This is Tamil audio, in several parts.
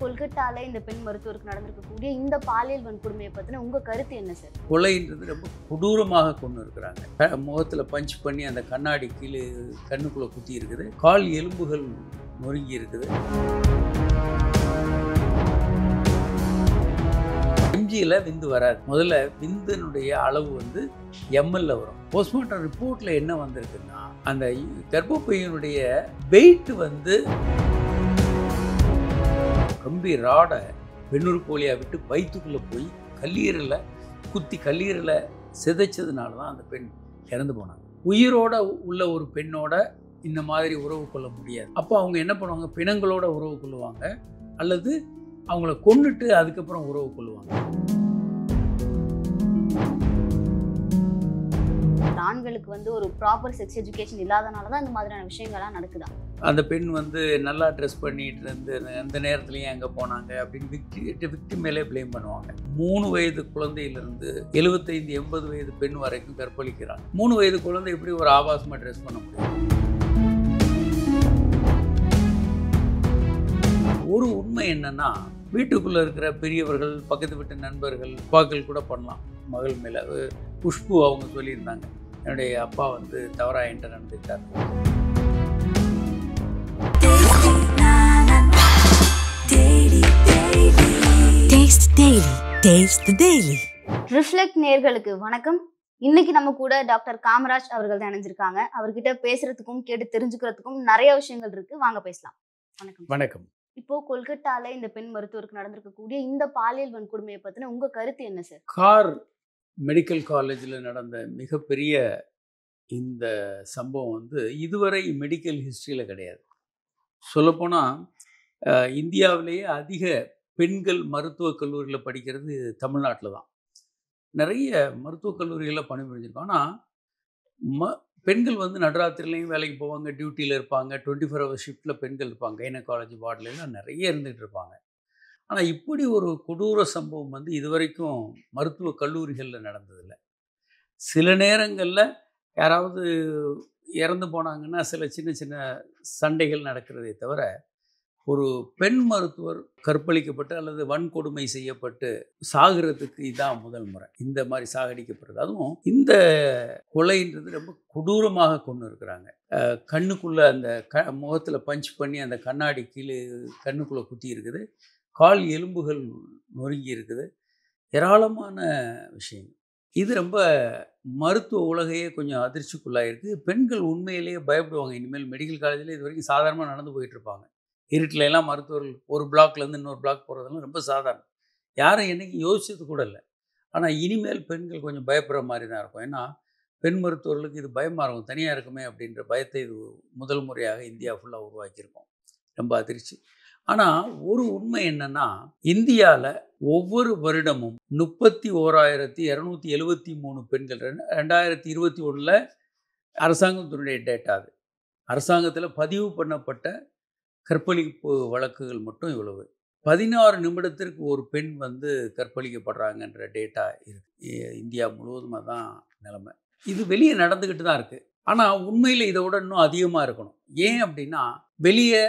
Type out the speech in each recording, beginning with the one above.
கொல்கட்டால இந்த பெண் மருத்துவருக்கு நடந்திருக்கக்கூடிய இந்த பாலியல் வன்கொடுமையை பத்தின உங்க கருத்து என்ன சார் கொலைன்றது ரொம்ப கொடூரமாக கொண்டு இருக்கிறாங்க முகத்துல பஞ்ச் பண்ணி அந்த கண்ணாடி கீழே கண்ணுக்குள்ள குத்தி இருக்குது கால் எலும்புகள் நொறுங்கி இருக்குது எம்ஜியில் விந்து வராது முதல்ல விந்தனுடைய அளவு வந்து எம்எல்ல வரும் போஸ்ட்மார்ட்டம் ரிப்போர்ட்டில் என்ன வந்திருக்குன்னா அந்த கர்ப்பப்பையனுடைய வெயிட் வந்து கம்பி ராடை பெண்ணூர் கோழியாக விட்டு வயிற்றுக்குள்ளே போய் கல்லீரில் குத்தி கல்லீரில் சிதைச்சதுனால தான் அந்த பெண் இறந்து போனாங்க உயிரோட உள்ள ஒரு பெண்ணோட இந்த மாதிரி உறவு கொள்ள முடியாது அப்போ அவங்க என்ன பண்ணுவாங்க பிணங்களோட உறவு கொள்ளுவாங்க அல்லது அவங்கள கொண்டுட்டு அதுக்கப்புறம் உறவு கொள்ளுவாங்க ஆண்களுக்கு வந்து ஒரு ப்ராப்பர் செக்ஸ் எஜுகேஷன் இல்லாதனால தான் இந்த மாதிரியான விஷயங்கள்லாம் நடக்குதான் அந்த பெண் வந்து நல்லா ட்ரெஸ் பண்ணிகிட்டு இருந்து அந்த நேரத்துலையும் அங்கே போனாங்க அப்படின்னு விக்டி விக்டி மேலே பிளேம் பண்ணுவாங்க மூணு வயது குழந்தையிலிருந்து எழுபத்தைந்து எண்பது வயது பெண் வரைக்கும் கற்பழிக்கிறாங்க மூணு வயது குழந்தை எப்படி ஒரு ஆபாசமாக ட்ரெஸ் பண்ண முடியும் ஒரு உண்மை என்னென்னா வீட்டுக்குள்ளே இருக்கிற பெரியவர்கள் பக்கத்து வீட்டு நண்பர்கள் பாக்கள் கூட பண்ணலாம் மகள் மேலே புஷ்பு அவங்க சொல்லியிருந்தாங்க என்னுடைய அப்பா வந்து தவறாக என்கிட்ட நடந்துட்டார் taste daily taste daily reflect நேர்களுக்கு வணக்கம் இன்னைக்கு நம்ம கூட டாக்டர் காமராஜ் அவர்கள் தான் இணைஞ்சிருக்காங்க அவர்கிட்ட பேசுறதுக்கும் கேட்டு தெரிஞ்சுக்கிறதுக்கும் நிறைய விஷயங்கள் இருக்கு வாங்க பேசலாம் வணக்கம் வணக்கம் இப்போ கொல்கட்டால இந்த பெண் மருத்துவருக்கு நடந்திருக்கக்கூடிய இந்த பாலியல் வன்கொடுமையை பத்தின உங்க கருத்து என்ன சார் கார் மெடிக்கல் காலேஜில் நடந்த மிகப்பெரிய இந்த சம்பவம் வந்து இதுவரை மெடிக்கல் ஹிஸ்ட்ரியில் கிடையாது சொல்லப்போனால் இந்தியாவிலேயே அதிக பெண்கள் மருத்துவக் கல்லூரியில் படிக்கிறது தமிழ்நாட்டில் தான் நிறைய மருத்துவக் கல்லூரிகளில் பணிபுரிஞ்சிருக்கோம் ஆனால் ம பெண்கள் வந்து நடராத்திரிலையும் வேலைக்கு போவாங்க டியூட்டியில் இருப்பாங்க டுவெண்ட்டி ஃபோர் ஹவர் ஷிஃப்ட்டில் பெண்கள் இருப்பாங்க கைனகாலஜி வார்டிலெலாம் நிறைய இருந்துகிட்டு இருப்பாங்க ஆனால் இப்படி ஒரு கொடூர சம்பவம் வந்து இதுவரைக்கும் மருத்துவ கல்லூரிகளில் நடந்ததில்லை சில நேரங்களில் யாராவது இறந்து போனாங்கன்னா சில சின்ன சின்ன சண்டைகள் நடக்கிறதே தவிர ஒரு பெண் மருத்துவர் கற்பழிக்கப்பட்டு அல்லது வன்கொடுமை செய்யப்பட்டு சாகிறதுக்கு இதான் முதல் முறை இந்த மாதிரி சாகடிக்கப்படுறது அதுவும் இந்த கொலைன்றது ரொம்ப கொடூரமாக கொண்டு இருக்கிறாங்க கண்ணுக்குள்ளே அந்த க முகத்தில் பஞ்ச் பண்ணி அந்த கண்ணாடி கீழே கண்ணுக்குள்ளே குத்தி இருக்குது கால் எலும்புகள் நொறுங்கி இருக்குது ஏராளமான விஷயங்கள் இது ரொம்ப மருத்துவ உலகையே கொஞ்சம் அதிர்ச்சிக்குள்ளாயிருக்கு பெண்கள் உண்மையிலேயே பயப்படுவாங்க இனிமேல் மெடிக்கல் காலேஜில் இது வரைக்கும் சாதாரணமாக நடந்து போயிட்டுருப்பாங்க இருட்டில் எல்லாம் மருத்துவர்கள் ஒரு பிளாக்லேருந்து இன்னொரு பிளாக் போகிறதெல்லாம் ரொம்ப சாதாரணம் யாரும் என்னைக்கு யோசிச்சது கூட இல்லை ஆனால் இனிமேல் பெண்கள் கொஞ்சம் பயப்படுற மாதிரி தான் இருக்கும் ஏன்னா பெண் மருத்துவர்களுக்கு இது பயமாக இருக்கும் தனியாக இருக்குமே அப்படின்ற பயத்தை இது முதல் முறையாக இந்தியா ஃபுல்லாக உருவாக்கியிருக்கோம் ரொம்ப அதிர்ச்சி ஆனால் ஒரு உண்மை என்னென்னா இந்தியாவில் ஒவ்வொரு வருடமும் முப்பத்தி ஓராயிரத்தி இரநூத்தி எழுபத்தி மூணு பெண்கள் ரெண்டு ரெண்டாயிரத்தி இருபத்தி ஒன்றில் அரசாங்கத்தினுடைய டேட்டா அது அரசாங்கத்தில் பதிவு பண்ணப்பட்ட கற்பழிப்பு வழக்குகள் மட்டும் இவ்வளவு பதினாறு நிமிடத்திற்கு ஒரு பெண் வந்து கற்பழிக்கப்படுறாங்கன்ற டேட்டா இருக்கு இந்தியா முழுவதுமாக தான் நிலைமை இது வெளியே நடந்துக்கிட்டு தான் இருக்குது ஆனால் உண்மையில் இதை விட இன்னும் அதிகமாக இருக்கணும் ஏன் அப்படின்னா வெளியே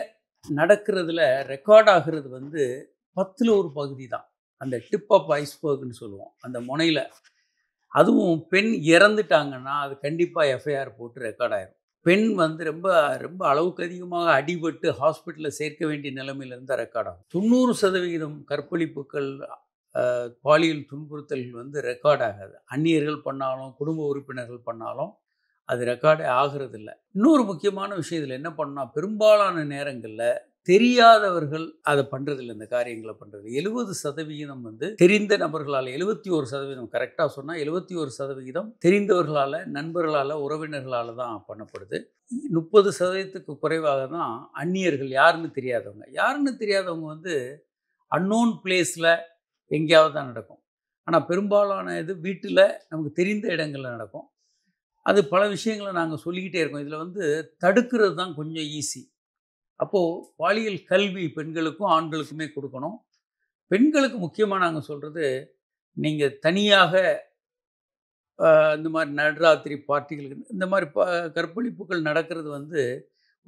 நடக்கிறதுல ரெக்கார்ட் ஆகிறது வந்து பத்தில் ஒரு பகுதி தான் அந்த டிப் ஆஃப் ஐஸ்பர்க்னு சொல்லுவோம் அந்த முனையில் அதுவும் பெண் இறந்துட்டாங்கன்னா அது கண்டிப்பாக எஃப்ஐஆர் போட்டு ரெக்கார்ட் ஆயிரும் பெண் வந்து ரொம்ப ரொம்ப அளவுக்கு அதிகமாக அடிபட்டு ஹாஸ்பிட்டலில் சேர்க்க வேண்டிய நிலைமையில் இருந்த ரெக்கார்டாகும் தொண்ணூறு சதவிகிதம் கற்பழிப்புகள் பாலியல் துன்புறுத்தல்கள் வந்து ரெக்கார்ட் ஆகாது அந்நியர்கள் பண்ணாலும் குடும்ப உறுப்பினர்கள் பண்ணாலும் அது ரெக்கார்டே ஆகிறது இல்லை இன்னொரு முக்கியமான விஷயத்தில் என்ன பண்ணால் பெரும்பாலான நேரங்களில் தெரியாதவர்கள் அதை பண்ணுறதில்ல இந்த காரியங்களை பண்ணுறது எழுபது சதவிகிதம் வந்து தெரிந்த நபர்களால் எழுபத்தி ஒரு சதவீதம் கரெக்டாக சொன்னால் எழுபத்தி ஒரு சதவிகிதம் தெரிந்தவர்களால் நண்பர்களால் உறவினர்களால் தான் பண்ணப்படுது முப்பது சதவீதத்துக்கு குறைவாக தான் அந்நியர்கள் யாருன்னு தெரியாதவங்க யாருன்னு தெரியாதவங்க வந்து அன்னோன் பிளேஸில் எங்கேயாவது தான் நடக்கும் ஆனால் பெரும்பாலான இது வீட்டில் நமக்கு தெரிந்த இடங்களில் நடக்கும் அது பல விஷயங்களை நாங்கள் சொல்லிக்கிட்டே இருக்கோம் இதில் வந்து தடுக்கிறது தான் கொஞ்சம் ஈஸி அப்போது பாலியல் கல்வி பெண்களுக்கும் ஆண்களுக்குமே கொடுக்கணும் பெண்களுக்கு முக்கியமாக நாங்கள் சொல்கிறது நீங்கள் தனியாக இந்த மாதிரி நடராத்திரி பார்ட்டிகளுக்கு இந்த மாதிரி ப கற்பழிப்புகள் நடக்கிறது வந்து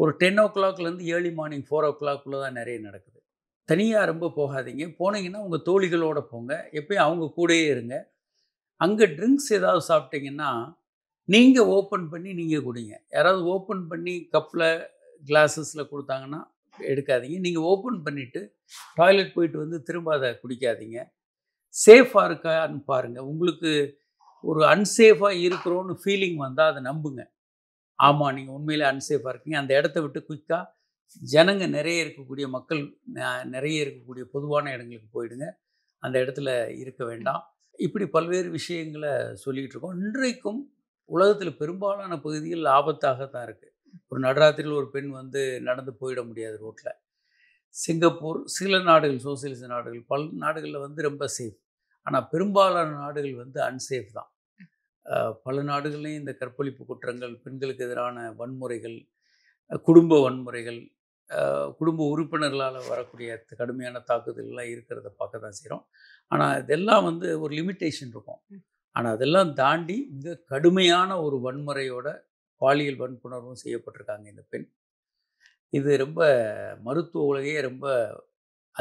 ஒரு டென் ஓ கிளாக்லேருந்து ஏர்லி மார்னிங் ஃபோர் ஓ கிளாக்குள்ளே தான் நிறைய நடக்குது தனியாக ரொம்ப போகாதீங்க போனீங்கன்னா உங்கள் தோழிகளோடு போங்க எப்பயும் அவங்க கூடயே இருங்க அங்கே ட்ரிங்க்ஸ் ஏதாவது சாப்பிட்டீங்கன்னா நீங்கள் ஓப்பன் பண்ணி நீங்கள் குடிங்க யாராவது ஓப்பன் பண்ணி கப்பில் கிளாஸஸில் கொடுத்தாங்கன்னா எடுக்காதீங்க நீங்கள் ஓப்பன் பண்ணிவிட்டு டாய்லெட் போயிட்டு வந்து திரும்ப அதை குடிக்காதீங்க சேஃபாக இருக்கான்னு பாருங்கள் உங்களுக்கு ஒரு அன்சேஃபாக இருக்கிறோன்னு ஃபீலிங் வந்தால் அதை நம்புங்க ஆமாம் நீங்கள் உண்மையில் அன்சேஃபாக இருக்கீங்க அந்த இடத்த விட்டு குயிக்காக ஜனங்க நிறைய இருக்கக்கூடிய மக்கள் நிறைய இருக்கக்கூடிய பொதுவான இடங்களுக்கு போயிடுங்க அந்த இடத்துல இருக்க வேண்டாம் இப்படி பல்வேறு விஷயங்களை சொல்லிகிட்டு இருக்கோம் இன்றைக்கும் உலகத்தில் பெரும்பாலான பகுதிகள் ஆபத்தாக தான் இருக்குது ஒரு நடராத்திரியில் ஒரு பெண் வந்து நடந்து போயிட முடியாது ரோட்டில் சிங்கப்பூர் சில நாடுகள் சோசியலிச நாடுகள் பல நாடுகளில் வந்து ரொம்ப சேஃப் ஆனால் பெரும்பாலான நாடுகள் வந்து அன்சேஃப் தான் பல நாடுகள்லையும் இந்த கற்பழிப்பு குற்றங்கள் பெண்களுக்கு எதிரான வன்முறைகள் குடும்ப வன்முறைகள் குடும்ப உறுப்பினர்களால் வரக்கூடிய கடுமையான தாக்குதல்லாம் இருக்கிறத பார்க்க தான் செய்கிறோம் ஆனால் இதெல்லாம் வந்து ஒரு லிமிட்டேஷன் இருக்கும் ஆனால் அதெல்லாம் தாண்டி மிக கடுமையான ஒரு வன்முறையோட பாலியல் வன்புணர்வும் செய்யப்பட்டிருக்காங்க இந்த பெண் இது ரொம்ப மருத்துவ உலகையே ரொம்ப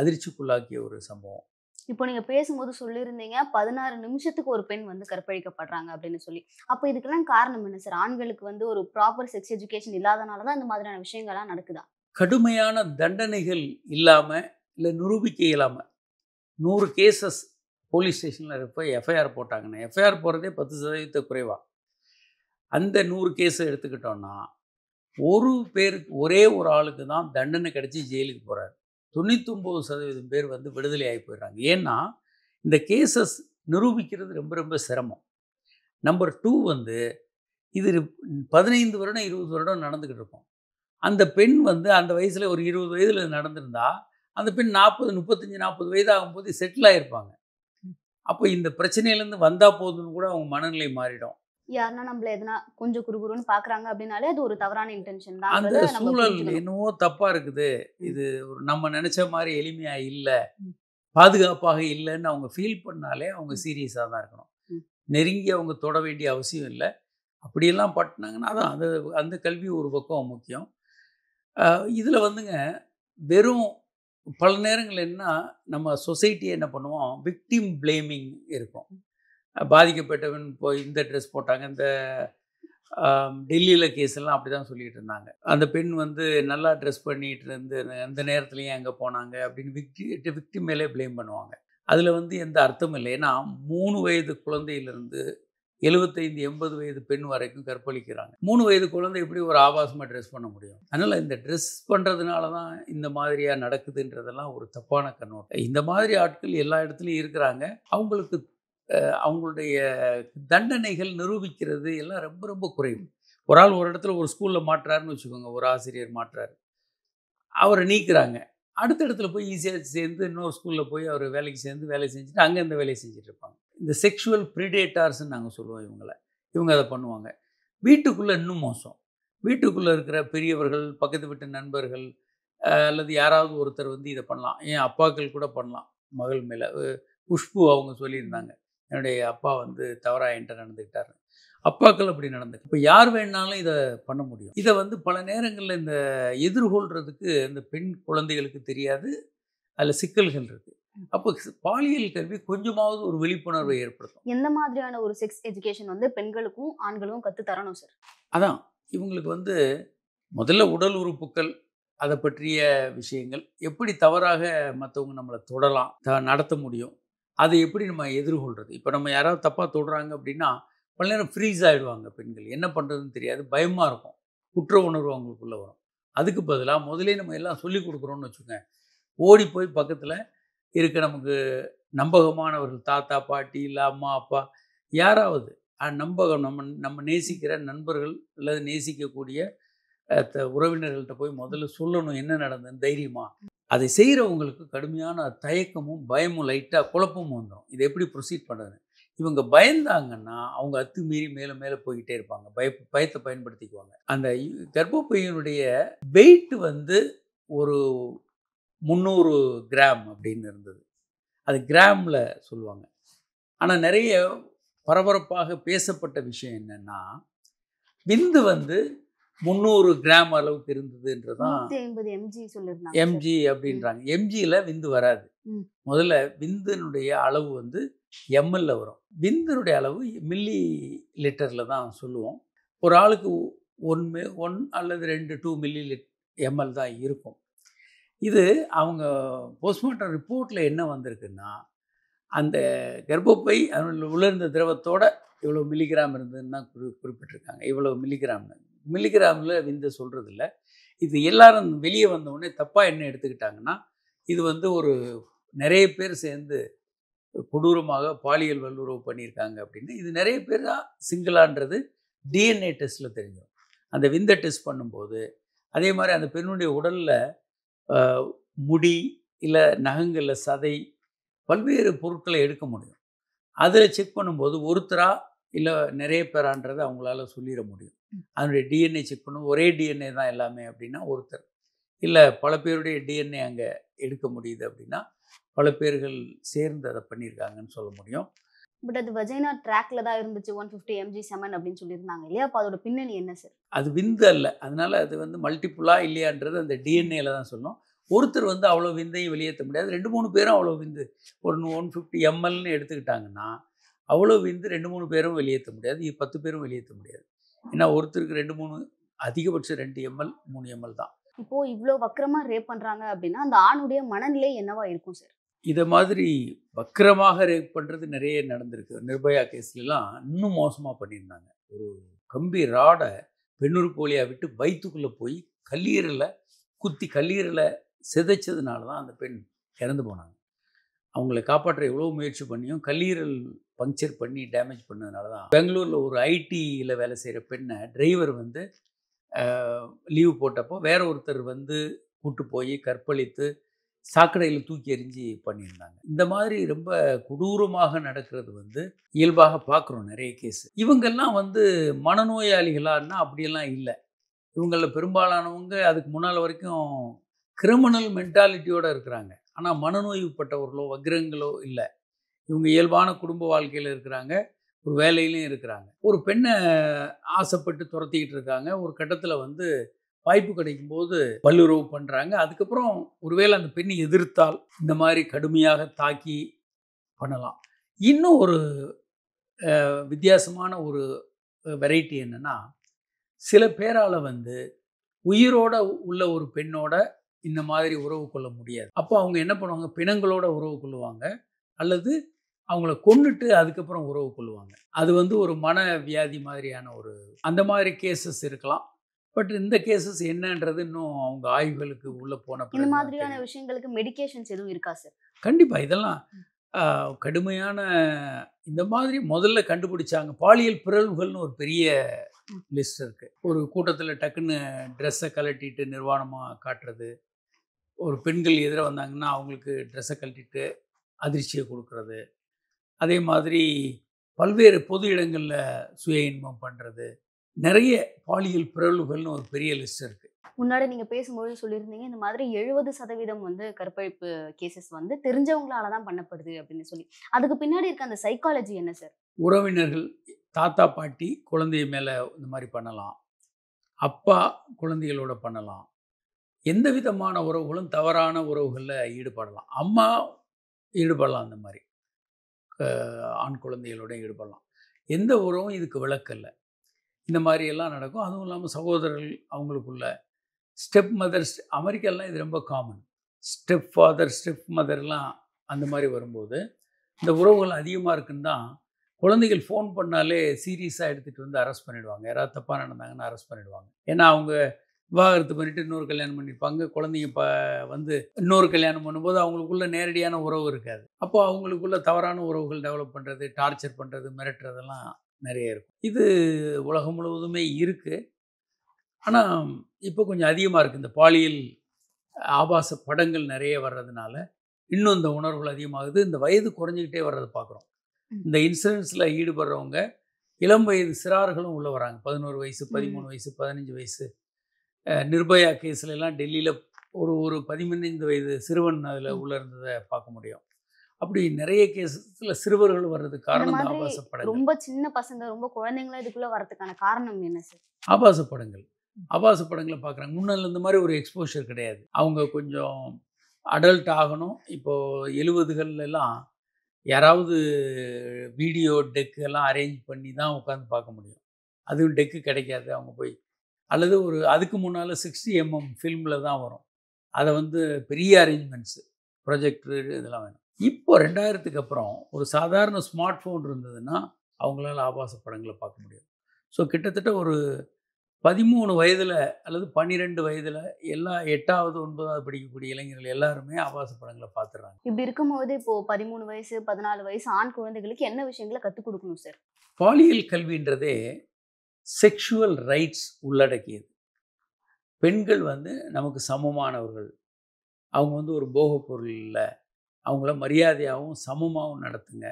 அதிர்ச்சிக்குள்ளாக்கிய ஒரு சம்பவம் இப்போ நீங்க பேசும்போது சொல்லியிருந்தீங்க பதினாறு நிமிஷத்துக்கு ஒரு பெண் வந்து கற்பழிக்கப்படுறாங்க அப்படின்னு சொல்லி அப்போ இதுக்கெல்லாம் காரணம் என்ன சார் ஆண்களுக்கு வந்து ஒரு ப்ராப்பர் செக்ஸ் எஜுகேஷன் இல்லாதனால தான் இந்த மாதிரியான விஷயங்கள்லாம் நடக்குதா கடுமையான தண்டனைகள் இல்லாமல் இல்லை நிரூபிக்க இல்லாமல் நூறு கேசஸ் போலீஸ் ஸ்டேஷனில் போய் எஃப்ஐஆர் போட்டாங்கன்னா எஃப்ஐஆர் போகிறதே பத்து சதவீதத்தை குறைவாக அந்த நூறு கேஸை எடுத்துக்கிட்டோன்னா ஒரு பேருக்கு ஒரே ஒரு ஆளுக்கு தான் தண்டனை கிடச்சி ஜெயிலுக்கு போகிறார் தொண்ணூத்தொம்பது சதவீதம் பேர் வந்து விடுதலை ஆகி போயிடுறாங்க ஏன்னா இந்த கேசஸ் நிரூபிக்கிறது ரொம்ப ரொம்ப சிரமம் நம்பர் டூ வந்து இது பதினைந்து வருடம் இருபது வருடம் நடந்துக்கிட்டு இருக்கும் அந்த பெண் வந்து அந்த வயசில் ஒரு இருபது வயதில் நடந்திருந்தா அந்த பெண் நாற்பது முப்பத்தஞ்சு நாற்பது வயது ஆகும்போது செட்டில் ஆகிருப்பாங்க அப்போ இந்த பிரச்சனையிலேருந்து வந்தால் போதுன்னு கூட அவங்க மனநிலை மாறிடும் யாருன்னா நம்மள எதனா கொஞ்சம் குறுகுறுன்னு பாக்குறாங்க அப்படின்னாலே அது ஒரு தவறான இன்டென்ஷன் தான் அந்த சூழல் என்னவோ தப்பா இருக்குது இது ஒரு நம்ம நினைச்ச மாதிரி எளிமையா இல்ல பாதுகாப்பாக இல்லைன்னு அவங்க ஃபீல் பண்ணாலே அவங்க சீரியஸாக தான் இருக்கணும் நெருங்கி அவங்க தொட வேண்டிய அவசியம் இல்லை அப்படியெல்லாம் பட்டினாங்கன்னா அதான் அந்த அந்த கல்வி ஒரு பக்கம் முக்கியம் இதில் வந்துங்க வெறும் பல நேரங்கள் என்ன நம்ம சொசைட்டி என்ன பண்ணுவோம் விக்டிம் பிளேமிங் இருக்கும் பாதிக்கப்பட்டவன் போய் இந்த ட்ரெஸ் போட்டாங்க இந்த டெல்லியில் கேஸ்லாம் அப்படி தான் சொல்லிகிட்டு இருந்தாங்க அந்த பெண் வந்து நல்லா ட்ரெஸ் பண்ணிகிட்டு இருந்து அந்த நேரத்துலையும் அங்கே போனாங்க அப்படின்னு விக்டி விக்டி மேலே பிளேம் பண்ணுவாங்க அதில் வந்து எந்த அர்த்தமும் இல்லை ஏன்னா மூணு வயது குழந்தையிலேருந்து எழுபத்தைந்து எண்பது வயது பெண் வரைக்கும் கற்பழிக்கிறாங்க மூணு வயது குழந்தை எப்படி ஒரு ஆபாசமாக ட்ரெஸ் பண்ண முடியும் அதனால் இந்த ட்ரெஸ் பண்ணுறதுனால தான் இந்த மாதிரியாக நடக்குதுன்றதெல்லாம் ஒரு தப்பான கண்ணோட்டம் இந்த மாதிரி ஆட்கள் எல்லா இடத்துலையும் இருக்கிறாங்க அவங்களுக்கு அவங்களுடைய தண்டனைகள் நிரூபிக்கிறது எல்லாம் ரொம்ப ரொம்ப குறைவு ஒரு ஆள் ஒரு இடத்துல ஒரு ஸ்கூலில் மாற்றுறாருன்னு வச்சுக்கோங்க ஒரு ஆசிரியர் மாற்றார் அவரை நீக்கிறாங்க அடுத்த இடத்துல போய் ஈஸியாக சேர்ந்து இன்னொரு ஸ்கூலில் போய் அவர் வேலைக்கு சேர்ந்து வேலை செஞ்சுட்டு அங்கே இந்த வேலையை செஞ்சுட்டு இருப்பாங்க இந்த செக்ஷுவல் ப்ரிடேட்டார்ஸ்ன்னு நாங்கள் சொல்லுவோம் இவங்கள இவங்க அதை பண்ணுவாங்க வீட்டுக்குள்ளே இன்னும் மோசம் வீட்டுக்குள்ளே இருக்கிற பெரியவர்கள் பக்கத்து வீட்டு நண்பர்கள் அல்லது யாராவது ஒருத்தர் வந்து இதை பண்ணலாம் ஏன் அப்பாக்கள் கூட பண்ணலாம் மகள் மேலே குஷ்பு அவங்க சொல்லியிருந்தாங்க என்னுடைய அப்பா வந்து தவறாக என்கிட்ட நடந்துக்கிட்டாரு அப்பாக்கள் அப்படி நடந்து இப்போ யார் வேணாலும் இதை பண்ண முடியும் இதை வந்து பல நேரங்களில் இந்த எதிர்கொள்கிறதுக்கு இந்த பெண் குழந்தைகளுக்கு தெரியாது அதில் சிக்கல்கள் இருக்குது அப்போ பாலியல் கல்வி கொஞ்சமாவது ஒரு விழிப்புணர்வை ஏற்படுத்தும் எந்த மாதிரியான ஒரு செக்ஸ் எஜுகேஷன் வந்து பெண்களுக்கும் ஆண்களுக்கும் கற்று தரணும் சார் அதான் இவங்களுக்கு வந்து முதல்ல உடல் உறுப்புகள் அதை பற்றிய விஷயங்கள் எப்படி தவறாக மற்றவங்க நம்மளை தொடலாம் நடத்த முடியும் அதை எப்படி நம்ம எதிர்கொள்கிறது இப்போ நம்ம யாராவது தப்பாக தொடுறாங்க அப்படின்னா பல நேரம் ஃப்ரீஸ் ஆகிடுவாங்க பெண்கள் என்ன பண்ணுறதுன்னு தெரியாது பயமாக இருக்கும் குற்ற உணர்வு அவங்களுக்குள்ளே வரும் அதுக்கு பதிலாக முதலே நம்ம எல்லாம் சொல்லி கொடுக்குறோன்னு வச்சுக்கோங்க ஓடி போய் பக்கத்தில் இருக்க நமக்கு நம்பகமானவர்கள் தாத்தா பாட்டி இல்லை அம்மா அப்பா யாராவது நம்பகம் நம்ம நம்ம நேசிக்கிற நண்பர்கள் அல்லது நேசிக்கக்கூடிய உறவினர்கள்ட்ட போய் முதல்ல சொல்லணும் என்ன நடந்ததுன்னு தைரியமாக அதை செய்கிறவங்களுக்கு கடுமையான தயக்கமும் பயமும் லைட்டாக குழப்பமும் வந்துடும் இதை எப்படி ப்ரொசீட் பண்ணுறது இவங்க பயந்தாங்கன்னா அவங்க அத்துமீறி மேலே மேலே போய்கிட்டே இருப்பாங்க பய பயத்தை பயன்படுத்திக்குவாங்க அந்த கர்ப்பப்பையனுடைய வெயிட் வந்து ஒரு முந்நூறு கிராம் அப்படின்னு இருந்தது அது கிராமில் சொல்லுவாங்க ஆனால் நிறைய பரபரப்பாக பேசப்பட்ட விஷயம் என்னென்னா விந்து வந்து முந்நூறு கிராம் அளவுக்கு இருந்தது என்றதான் எம்ஜி அப்படின்றாங்க எம்ஜியில் விந்து வராது முதல்ல விந்தினுடைய அளவு வந்து எம்எல்ல வரும் விந்தினுடைய அளவு மில்லி லிட்டரில் தான் சொல்லுவோம் ஒரு ஆளுக்கு ஒன்று ஒன் அல்லது ரெண்டு டூ மில்லி லிட் எம்எல் தான் இருக்கும் இது அவங்க போஸ்ட்மார்ட்டம் ரிப்போர்ட்டில் என்ன வந்திருக்குன்னா அந்த கர்ப்பப்பை அதில் உலர்ந்த திரவத்தோட இவ்வளோ மில்லிகிராம் இருந்ததுன்னு குறிப்பிட்டிருக்காங்க இவ்வளோ மில்லிகிராம்னு மில்லிகிராமில் சொல்கிறது சொல்கிறதில்ல இது எல்லாரும் வெளியே வந்தவுடனே தப்பாக என்ன எடுத்துக்கிட்டாங்கன்னா இது வந்து ஒரு நிறைய பேர் சேர்ந்து கொடூரமாக பாலியல் வல்லுறவு பண்ணியிருக்காங்க அப்படின்னு இது நிறைய பேர் தான் சிங்கிளான்றது டிஎன்ஏ டெஸ்ட்டில் தெரிஞ்சிடும் அந்த விந்த டெஸ்ட் பண்ணும்போது அதே மாதிரி அந்த பெண்ணுடைய உடலில் முடி இல்லை நகங்களில் சதை பல்வேறு பொருட்களை எடுக்க முடியும் அதில் செக் பண்ணும்போது ஒருத்தரா இல்லை நிறைய பேரான்றதை அவங்களால சொல்லிட முடியும் அதனுடைய டிஎன்ஏ செக் பண்ணும் ஒரே டிஎன்ஏ தான் எல்லாமே அப்படின்னா ஒருத்தர் இல்லை பல பேருடைய டிஎன்ஏ அங்கே எடுக்க முடியுது அப்படின்னா பல பேர்கள் சேர்ந்து அதை பண்ணியிருக்காங்கன்னு சொல்ல முடியும் பட் அது வஜைனா ட்ராக்ல தான் இருந்துச்சு ஒன் ஃபிஃப்டி எம்ஜி செவன் அப்படின்னு சொல்லியிருந்தாங்க இல்லையா அப்போ அதோட பின்னணி என்ன சார் அது விந்து அல்ல அதனால அது வந்து மல்டிப்புளா இல்லையான்றது அந்த டிஎன்ஏல தான் சொல்லணும் ஒருத்தர் வந்து அவ்வளோ விந்தையும் வெளியேற்ற முடியாது ரெண்டு மூணு பேரும் அவ்வளோ விந்து ஒரு ஒன் ஃபிஃப்டி எம்எல்னு எடுத்துக்கிட்டாங்கன்னா அவ்வளோ விந்து ரெண்டு மூணு பேரும் வெளியேற்ற முடியாது பத்து பேரும் வெளியேற்ற முடியாது ஏன்னா ஒருத்தருக்கு ரெண்டு மூணு அதிகபட்சம் ரெண்டு எம்எல் மூணு எம்எல் தான் இப்போ இவ்வளோ வக்கரமாக ரேப் பண்ணுறாங்க அப்படின்னா அந்த ஆணுடைய மனநிலை என்னவா இருக்கும் சார் இதை மாதிரி வக்கரமாக ரேப் பண்ணுறது நிறைய நடந்திருக்கு நிர்பயா கேஸ்லாம் இன்னும் மோசமாக பண்ணியிருந்தாங்க ஒரு கம்பி ராடை பெண்ணூர் போலியாக விட்டு வயிற்றுக்குள்ளே போய் கல்லீரலை குத்தி கல்லீரலை சிதைச்சதுனால தான் அந்த பெண் இறந்து போனாங்க அவங்கள காப்பாற்ற எவ்வளோ முயற்சி பண்ணியும் கல்லீரல் பங்க்சர் பண்ணி டேமேஜ் பண்ணதுனால தான் பெங்களூரில் ஒரு ஐடியில் வேலை செய்கிற பெண்ணை டிரைவர் வந்து லீவு போட்டப்போ வேற ஒருத்தர் வந்து கூட்டு போய் கற்பழித்து சாக்கடையில் தூக்கி எறிஞ்சி பண்ணியிருந்தாங்க இந்த மாதிரி ரொம்ப கொடூரமாக நடக்கிறது வந்து இயல்பாக பார்க்குறோம் நிறைய கேஸ் இவங்கெல்லாம் வந்து மனநோயாளிகளான்னா அப்படியெல்லாம் இல்லை இவங்களில் பெரும்பாலானவங்க அதுக்கு முன்னால் வரைக்கும் கிரிமினல் மென்டாலிட்டியோடு இருக்கிறாங்க ஆனால் மனநோய்வுப்பட்டவர்களோ வக்ரங்களோ இல்லை இவங்க இயல்பான குடும்ப வாழ்க்கையில் இருக்கிறாங்க ஒரு வேலையிலையும் இருக்கிறாங்க ஒரு பெண்ணை ஆசைப்பட்டு துரத்திக்கிட்டு இருக்காங்க ஒரு கட்டத்தில் வந்து வாய்ப்பு கிடைக்கும் போது வல்லுறவு பண்ணுறாங்க அதுக்கப்புறம் ஒருவேளை அந்த பெண்ணை எதிர்த்தால் இந்த மாதிரி கடுமையாக தாக்கி பண்ணலாம் இன்னும் ஒரு வித்தியாசமான ஒரு வெரைட்டி என்னென்னா சில பேரால் வந்து உயிரோட உள்ள ஒரு பெண்ணோட இந்த மாதிரி உறவு கொள்ள முடியாது அப்போ அவங்க என்ன பண்ணுவாங்க பிணங்களோட உறவு கொள்ளுவாங்க அல்லது அவங்கள கொண்டுட்டு அதுக்கப்புறம் உறவு கொள்ளுவாங்க அது வந்து ஒரு மன வியாதி மாதிரியான ஒரு அந்த மாதிரி கேசஸ் இருக்கலாம் பட் இந்த கேசஸ் என்னன்றது இன்னும் அவங்க ஆய்வுகளுக்கு உள்ளே போன இந்த மாதிரியான விஷயங்களுக்கு மெடிக்கேஷன்ஸ் எதுவும் இருக்கா சார் கண்டிப்பாக இதெல்லாம் கடுமையான இந்த மாதிரி முதல்ல கண்டுபிடிச்சாங்க பாலியல் பிறழ்வுகள்னு ஒரு பெரிய லிஸ்ட் இருக்குது ஒரு கூட்டத்தில் டக்குன்னு ட்ரெஸ்ஸை கலட்டிட்டு நிர்வாணமாக காட்டுறது ஒரு பெண்கள் எதிராக வந்தாங்கன்னா அவங்களுக்கு ட்ரெஸ்ஸை கழட்டிட்டு அதிர்ச்சியை கொடுக்கறது அதே மாதிரி பல்வேறு பொது இடங்களில் சுய இன்பம் பண்ணுறது நிறைய பாலியல் பிறழ்வுகள்னு ஒரு பெரிய லிஸ்ட் இருக்குது முன்னாடி நீங்கள் பேசும்போது சொல்லியிருந்தீங்க இந்த மாதிரி எழுபது சதவீதம் வந்து கற்பழிப்பு கேசஸ் வந்து தெரிஞ்சவங்களால தான் பண்ணப்படுது அப்படின்னு சொல்லி அதுக்கு பின்னாடி இருக்க அந்த சைக்காலஜி என்ன சார் உறவினர்கள் தாத்தா பாட்டி குழந்தைய மேலே இந்த மாதிரி பண்ணலாம் அப்பா குழந்தைகளோட பண்ணலாம் எந்த விதமான உறவுகளும் தவறான உறவுகளில் ஈடுபடலாம் அம்மா ஈடுபடலாம் அந்த மாதிரி ஆண் குழந்தைகளோட ஈடுபடலாம் எந்த உறவும் இதுக்கு விளக்கல்ல இந்த மாதிரியெல்லாம் நடக்கும் அதுவும் இல்லாமல் சகோதரர்கள் அவங்களுக்குள்ள ஸ்டெப் மதர் அமெரிக்காலாம் இது ரொம்ப காமன் ஸ்டெப் ஃபாதர் ஸ்டெப் மதர்லாம் அந்த மாதிரி வரும்போது இந்த உறவுகள் அதிகமாக இருக்குன்னு தான் குழந்தைகள் ஃபோன் பண்ணாலே சீரியஸாக எடுத்துகிட்டு வந்து அரெஸ்ட் பண்ணிவிடுவாங்க யாராவது தப்பாக நடந்தாங்கன்னு அரெஸ்ட் பண்ணிவிடுவாங்க ஏன்னா அவங்க விவாகரத்து பண்ணிட்டு இன்னொரு கல்யாணம் பண்ணிப்பாங்க குழந்தைங்க ப வந்து இன்னொரு கல்யாணம் பண்ணும்போது அவங்களுக்குள்ள நேரடியான உறவு இருக்காது அப்போ அவங்களுக்குள்ள தவறான உறவுகள் டெவலப் பண்ணுறது டார்ச்சர் பண்ணுறது மிரட்டுறதெல்லாம் நிறைய இருக்கும் இது உலகம் முழுவதுமே இருக்குது ஆனால் இப்போ கொஞ்சம் அதிகமாக இருக்குது இந்த பாலியல் ஆபாச படங்கள் நிறைய வர்றதுனால இன்னும் இந்த உணர்வுகள் அதிகமாகுது இந்த வயது குறைஞ்சிக்கிட்டே வர்றதை பார்க்குறோம் இந்த இன்சூரன்ஸில் ஈடுபடுறவங்க இளம் வயது சிறார்களும் உள்ளே வராங்க பதினோரு வயசு பதிமூணு வயசு பதினஞ்சு வயசு நிர்பயா கேஸ்லலாம் டெல்லியில் ஒரு ஒரு பதிமூந்து வயது சிறுவன் அதில் உள்ள இருந்ததை பார்க்க முடியும் அப்படி நிறைய கேஸில் சிறுவர்கள் வர்றதுக்கு காரணம் ஆபாச படங்கள் ரொம்ப சின்ன பசங்க ரொம்ப குழந்தைங்களா இதுக்குள்ளே வரதுக்கான காரணம் என்ன சார் ஆபாச படங்கள் ஆபாச படங்களை பார்க்குறாங்க முன்னால் இந்த மாதிரி ஒரு எக்ஸ்போஷர் கிடையாது அவங்க கொஞ்சம் அடல்ட் ஆகணும் இப்போது எழுபதுகள்லாம் யாராவது வீடியோ டெக்கு எல்லாம் அரேஞ்ச் பண்ணி தான் உட்காந்து பார்க்க முடியும் அதுவும் டெக்கு கிடைக்காது அவங்க போய் அல்லது ஒரு அதுக்கு முன்னால் சிக்ஸ்டி எம்எம் ஃபில்மில் தான் வரும் அதை வந்து பெரிய அரேஞ்ச்மெண்ட்ஸு ப்ரொஜெக்டர் இதெல்லாம் வேணும் இப்போ ரெண்டாயிரத்துக்கு அப்புறம் ஒரு சாதாரண ஸ்மார்ட் ஃபோன் இருந்ததுன்னா அவங்களால ஆபாச படங்களை பார்க்க முடியாது ஸோ கிட்டத்தட்ட ஒரு பதிமூணு வயதில் அல்லது பன்னிரெண்டு வயதில் எல்லா எட்டாவது ஒன்பதாவது படிக்கக்கூடிய இளைஞர்கள் எல்லாருமே ஆபாச படங்களை பார்த்துறாங்க இப்படி இருக்கும்போது இப்போ பதிமூணு வயசு பதினாலு வயசு ஆண் குழந்தைகளுக்கு என்ன விஷயங்களை கற்றுக் கொடுக்கணும் சார் பாலியல் கல்வின்றதே செக்ஷுவல் ரைட்ஸ் உள்ளடக்கியது பெண்கள் வந்து நமக்கு சமமானவர்கள் அவங்க வந்து ஒரு போக பொருள் இல்லை அவங்கள மரியாதையாகவும் சமமாகவும் நடத்துங்க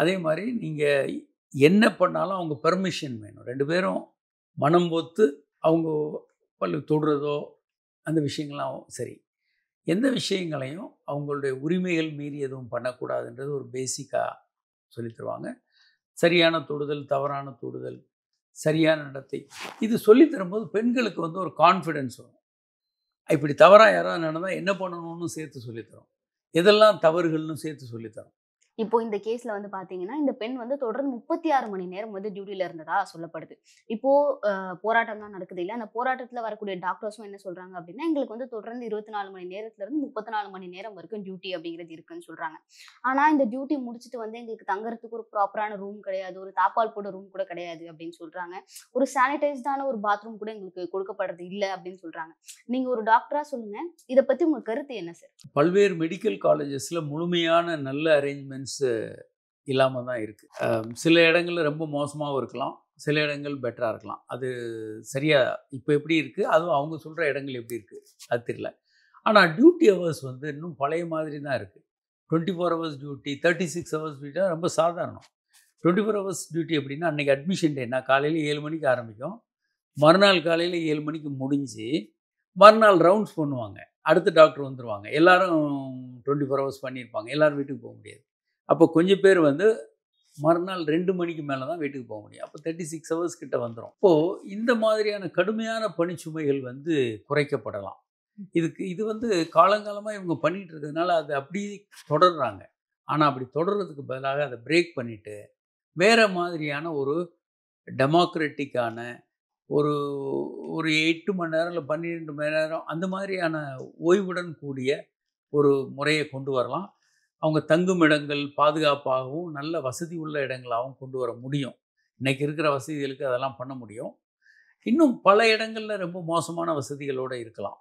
அதே மாதிரி நீங்கள் என்ன பண்ணாலும் அவங்க பெர்மிஷன் வேணும் ரெண்டு பேரும் மனம் ஒத்து அவங்க பல்லு தொடுறதோ அந்த விஷயங்கள்லாம் சரி எந்த விஷயங்களையும் அவங்களுடைய உரிமைகள் மீறி எதுவும் பண்ணக்கூடாதுன்றது ஒரு பேசிக்காக சொல்லி தருவாங்க சரியான தொடுதல் தவறான தொடுதல் சரியான நடத்தை இது சொல்லி தரும்போது பெண்களுக்கு வந்து ஒரு கான்ஃபிடென்ஸ் வரும் இப்படி தவறாக யாராவது நடந்தால் என்ன பண்ணணும்னு சேர்த்து சொல்லித்தரும் எதெல்லாம் தவறுகள்னு சேர்த்து சொல்லித்தரும் இப்போ இந்த கேஸ்ல வந்து பாத்தீங்கன்னா இந்த பெண் வந்து தொடர்ந்து முப்பத்தி ஆறு மணி நேரம் வந்து டியூட்டியில இருந்ததா சொல்லப்படுது இப்போ போராட்டம் தான் நடக்குது இல்லை அந்த போராட்டத்துல வரக்கூடிய டாக்டர்ஸும் என்ன சொல்றாங்க அப்படின்னா எங்களுக்கு வந்து தொடர்ந்து இருபத்தி நாலு மணி நேரத்துல இருந்து முப்பத்தி நாலு மணி நேரம் வரைக்கும் டியூட்டி அப்படிங்கிறது இருக்குன்னு சொல்றாங்க ஆனா இந்த டியூட்டி முடிச்சுட்டு வந்து எங்களுக்கு தங்குறதுக்கு ஒரு ப்ராப்பரான ரூம் கிடையாது ஒரு தாப்பால் போட ரூம் கூட கிடையாது அப்படின்னு சொல்றாங்க ஒரு சானிடைஸ்டான ஒரு பாத்ரூம் கூட எங்களுக்கு கொடுக்கப்படுறது இல்லை அப்படின்னு சொல்றாங்க நீங்க ஒரு டாக்டரா சொல்லுங்க இதை பத்தி உங்க கருத்து என்ன சார் பல்வேறு மெடிக்கல் காலேஜஸ்ல முழுமையான நல்ல அரேஞ்ச்மெண்ட் எக்ஸ்பீரியன்ஸு இல்லாமல் தான் இருக்குது சில இடங்களில் ரொம்ப மோசமாகவும் இருக்கலாம் சில இடங்கள் பெட்டராக இருக்கலாம் அது சரியாக இப்போ எப்படி இருக்குது அதுவும் அவங்க சொல்கிற இடங்கள் எப்படி இருக்குது அது தெரியல ஆனால் டியூட்டி ஹவர்ஸ் வந்து இன்னும் பழைய மாதிரி தான் இருக்குது twenty four hours duty thirty six hours டியூட்டினா ரொம்ப சாதாரணம் டுவெண்ட்டி ஃபோர் ஹவர்ஸ் டியூட்டி அப்படின்னா அன்றைக்கி அட்மிஷன் டே நான் காலையில் ஏழு மணிக்கு ஆரம்பிக்கும் மறுநாள் காலையில் ஏழு மணிக்கு முடிஞ்சு மறுநாள் ரவுண்ட்ஸ் பண்ணுவாங்க அடுத்த டாக்டர் வந்துடுவாங்க எல்லோரும் டுவெண்ட்டி ஃபோர் ஹவர்ஸ் பண்ணியிருப்பாங்க எல்லோரும் வீட்டுக்கு போக முடியாது அப்போ கொஞ்சம் பேர் வந்து மறுநாள் ரெண்டு மணிக்கு மேலே தான் வீட்டுக்கு போக முடியும் அப்போ தேர்ட்டி சிக்ஸ் ஹவர்ஸ் கிட்ட வந்துடும் இப்போது இந்த மாதிரியான கடுமையான பணிச்சுமைகள் வந்து குறைக்கப்படலாம் இதுக்கு இது வந்து காலங்காலமாக இவங்க பண்ணிகிட்டு இருக்கிறதுனால அது அப்படி தொடர்றாங்க ஆனால் அப்படி தொடர்றதுக்கு பதிலாக அதை பிரேக் பண்ணிவிட்டு வேறு மாதிரியான ஒரு டெமோக்ராட்டிக்கான ஒரு ஒரு எட்டு மணி நேரம் இல்லை பன்னிரெண்டு மணி நேரம் அந்த மாதிரியான ஓய்வுடன் கூடிய ஒரு முறையை கொண்டு வரலாம் அவங்க தங்கும் இடங்கள் பாதுகாப்பாகவும் நல்ல வசதி உள்ள இடங்களாகவும் கொண்டு வர முடியும் இன்றைக்கி இருக்கிற வசதிகளுக்கு அதெல்லாம் பண்ண முடியும் இன்னும் பல இடங்களில் ரொம்ப மோசமான வசதிகளோடு இருக்கலாம்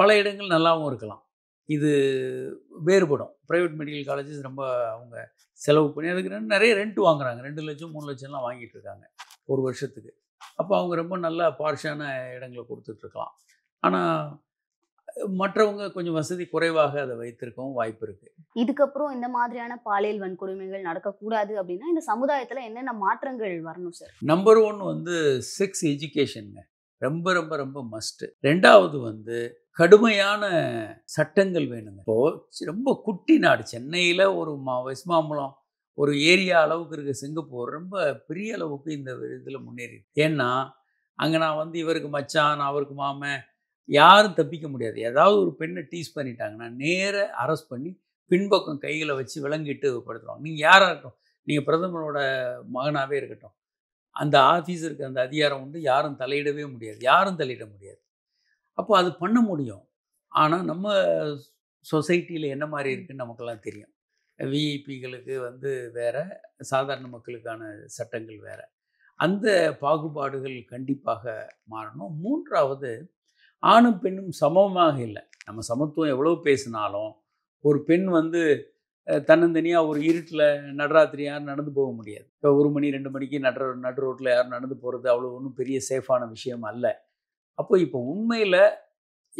பல இடங்கள் நல்லாவும் இருக்கலாம் இது வேறுபடும் ப்ரைவேட் மெடிக்கல் காலேஜஸ் ரொம்ப அவங்க செலவு பண்ணி அதுக்கு நிறைய ரெண்ட் வாங்குறாங்க ரெண்டு லட்சம் மூணு லட்சம்லாம் வாங்கிட்டு இருக்காங்க ஒரு வருஷத்துக்கு அப்போ அவங்க ரொம்ப நல்ல பார்ஷான இடங்களை கொடுத்துட்ருக்கலாம் ஆனால் மற்றவங்க கொஞ்சம் வசதி குறைவாக அதை வைத்திருக்கவும் வாய்ப்பு இருக்கு இதுக்கப்புறம் இந்த மாதிரியான பாலியல் வன்கொடுமைகள் நடக்கக்கூடாது அப்படின்னா இந்த சமுதாயத்தில் என்னென்ன மாற்றங்கள் வரணும் சார் நம்பர் ஒன் வந்து செக்ஸ் எஜுகேஷனுங்க ரொம்ப ரொம்ப ரொம்ப மஸ்ட்டு ரெண்டாவது வந்து கடுமையான சட்டங்கள் வேணுங்க இப்போ ரொம்ப குட்டி நாடு சென்னையில் ஒரு மா வெஸ்மாம்பலம் ஒரு ஏரியா அளவுக்கு இருக்க சிங்கப்பூர் ரொம்ப பெரிய அளவுக்கு இந்த இதில் முன்னேறி ஏன்னா அங்கே நான் வந்து இவருக்கு மச்சான் அவருக்கு மாமன் யாரும் தப்பிக்க முடியாது ஏதாவது ஒரு பெண்ணை டீஸ் பண்ணிட்டாங்கன்னா நேர அரெஸ்ட் பண்ணி பின்பக்கம் கைகளை வச்சு விளங்கிட்டு படுத்துருவாங்க நீங்கள் யாராக இருக்கட்டும் நீங்கள் பிரதமரோட மகனாகவே இருக்கட்டும் அந்த ஆஃபீஸருக்கு அந்த அதிகாரம் உண்டு யாரும் தலையிடவே முடியாது யாரும் தலையிட முடியாது அப்போ அது பண்ண முடியும் ஆனால் நம்ம சொசைட்டியில் என்ன மாதிரி இருக்குதுன்னு நமக்கெல்லாம் தெரியும் விஐபிகளுக்கு வந்து வேறு சாதாரண மக்களுக்கான சட்டங்கள் வேறு அந்த பாகுபாடுகள் கண்டிப்பாக மாறணும் மூன்றாவது ஆணும் பெண்ணும் சமமாக இல்லை நம்ம சமத்துவம் எவ்வளோ பேசினாலும் ஒரு பெண் வந்து தன்னந்தனியாக ஒரு இருட்டில் நடராத்திரி யாரும் நடந்து போக முடியாது இப்போ ஒரு மணி ரெண்டு மணிக்கு நட நடு ரோட்டில் யாரும் நடந்து போகிறது அவ்வளோ ஒன்றும் பெரிய சேஃபான விஷயம் அல்ல அப்போ இப்போ உண்மையில்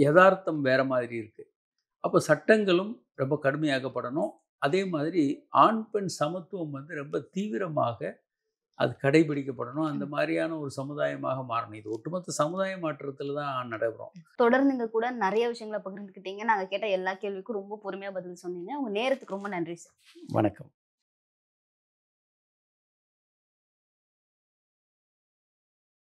யதார்த்தம் வேறு மாதிரி இருக்குது அப்போ சட்டங்களும் ரொம்ப கடுமையாகப்படணும் அதே மாதிரி ஆண் பெண் சமத்துவம் வந்து ரொம்ப தீவிரமாக அது கடைபிடிக்கப்படணும் அந்த மாதிரியான ஒரு சமுதாயமாக மாறணும் இது ஒட்டுமொத்த சமுதாய மாற்றத்தில் தான் நடைபெறும் தொடர்ந்து இங்கே கூட நிறைய விஷயங்களை பகிர்ந்துக்கிட்டீங்க நாங்கள் கேட்ட எல்லா கேள்விக்கும் ரொம்ப பொறுமையாக பதில் சொன்னீங்க உங்கள் நேரத்துக்கு ரொம்ப நன்றி சார் வணக்கம்